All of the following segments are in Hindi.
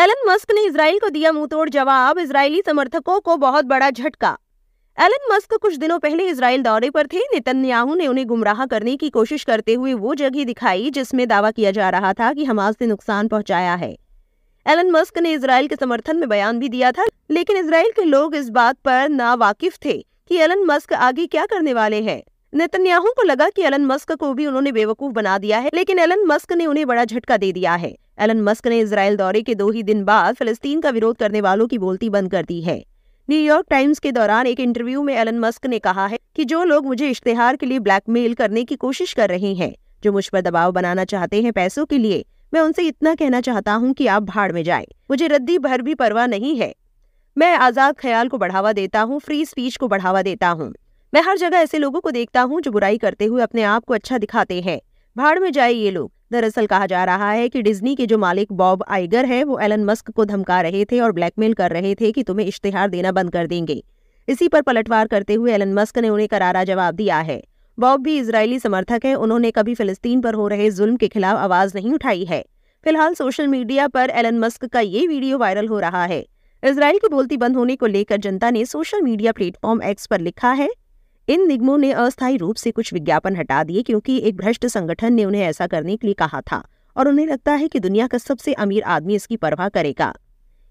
एलन मस्क ने इसराइल को दिया मुंहतोड़ जवाब इसराइली समर्थकों को बहुत बड़ा झटका एलन मस्क कुछ दिनों पहले इसराइल दौरे पर थे नितन्याहू ने उन्हें गुमराह करने की कोशिश करते हुए वो जगह दिखाई जिसमें दावा किया जा रहा था कि हमास ने नुकसान पहुंचाया है एलन मस्क ने इसराइल के समर्थन में बयान भी दिया था लेकिन इसराइल के लोग इस बात पर नावाकिफ थे कि एलन मस्क आगे क्या करने वाले हैं नितन्याहू को लगा कि एलन मस्क को भी उन्होंने बेवकूफ बना दिया है लेकिन एलन मस्क ने उन्हें बड़ा झटका दे दिया है एलन मस्क ने इसराइल दौरे के दो ही दिन बाद फिलिस्तीन का विरोध करने वालों की बोलती बंद कर दी है न्यूयॉर्क टाइम्स के दौरान एक इंटरव्यू में एलन मस्क ने कहा है कि जो लोग मुझे इश्तेहार के लिए ब्लैकमेल करने की कोशिश कर रहे हैं जो मुझ पर दबाव बनाना चाहते हैं पैसों के लिए मैं उनसे इतना कहना चाहता हूँ कि आप भाड़ में जाएं। मुझे रद्दी भर भी परवाह नहीं है मैं आज़ाद ख्याल को बढ़ावा देता हूँ फ्री स्पीच को बढ़ावा देता हूँ मैं हर जगह ऐसे लोगों को देखता हूँ जो बुराई करते हुए अपने आप को अच्छा दिखाते हैं भाड़ में जाए ये लोग दरअसल कहा जा रहा है कि डिज्नी के जो मालिक बॉब आइगर है वो एलन मस्क को धमका रहे थे और ब्लैकमेल कर रहे थे कि तुम्हें इश्तेहार देना बंद कर देंगे इसी पर पलटवार करते हुए एलन मस्क ने उन्हें करारा जवाब दिया है बॉब भी इसराइली समर्थक है उन्होंने कभी फिलिस्तीन पर हो रहे जुल्म के खिलाफ आवाज़ नहीं उठाई है फिलहाल सोशल मीडिया पर एलन मस्क का ये वीडियो वायरल हो रहा है इसराइल की बोलती बंद होने को लेकर जनता ने सोशल मीडिया प्लेटफॉर्म एक्स पर लिखा है इन निगमों ने अस्थायी रूप से कुछ विज्ञापन हटा दिए क्योंकि एक भ्रष्ट संगठन ने उन्हें ऐसा करने के लिए कहा था और उन्हें लगता है कि दुनिया का सबसे अमीर आदमी इसकी परवाह करेगा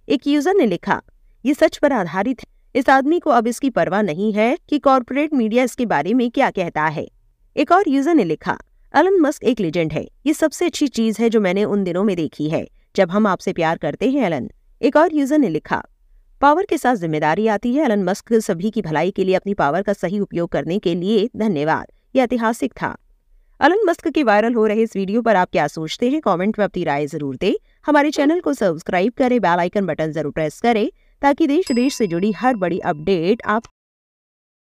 एक यूजर ने लिखा ये सच पर आधारित है इस आदमी को अब इसकी परवाह नहीं है कि कॉरपोरेट मीडिया इसके बारे में क्या कहता है एक और यूजर ने लिखा अलन मस्क एक लेजेंड है ये सबसे अच्छी चीज है जो मैंने उन दिनों में देखी है जब हम आपसे प्यार करते हैं अलन एक और यूजर ने लिखा पावर के साथ जिम्मेदारी आती है एलन मस्क सभी की भलाई के लिए अपनी पावर का सही उपयोग करने के लिए धन्यवाद यह ऐतिहासिक था एलन मस्क के वायरल हो रहे इस वीडियो पर आप क्या सोचते हैं कमेंट में अपनी राय जरूर दें हमारे चैनल को सब्सक्राइब करें बेल आइकन बटन जरूर प्रेस करें ताकि देश विदेश से जुड़ी हर बड़ी अपडेट आप